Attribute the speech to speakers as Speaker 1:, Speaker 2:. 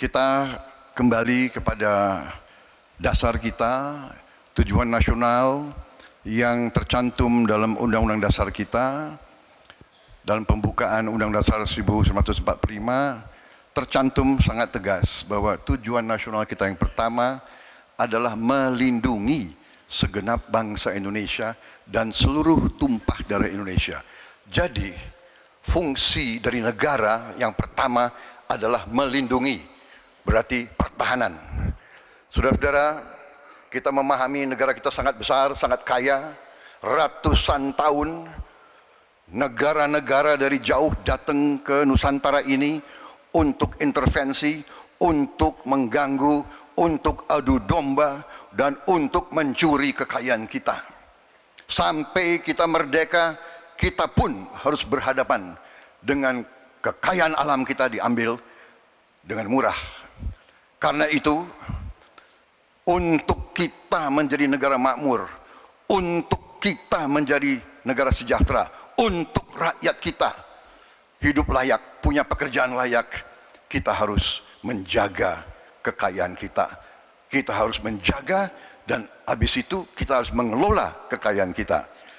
Speaker 1: kita kembali kepada dasar kita, tujuan nasional yang tercantum dalam Undang-Undang Dasar kita, dalam pembukaan undang Dasar 1945, tercantum sangat tegas bahwa tujuan nasional kita yang pertama adalah melindungi segenap bangsa Indonesia dan seluruh tumpah darah Indonesia. Jadi, fungsi dari negara yang pertama adalah melindungi berarti pertahanan. Saudara-saudara, kita memahami negara kita sangat besar, sangat kaya, ratusan tahun negara-negara dari jauh datang ke Nusantara ini untuk intervensi, untuk mengganggu, untuk adu domba, dan untuk mencuri kekayaan kita. Sampai kita merdeka, kita pun harus berhadapan dengan kekayaan alam kita diambil dengan murah karena itu, untuk kita menjadi negara makmur, untuk kita menjadi negara sejahtera, untuk rakyat kita hidup layak, punya pekerjaan layak, kita harus menjaga kekayaan kita. Kita harus menjaga dan habis itu kita harus mengelola kekayaan kita.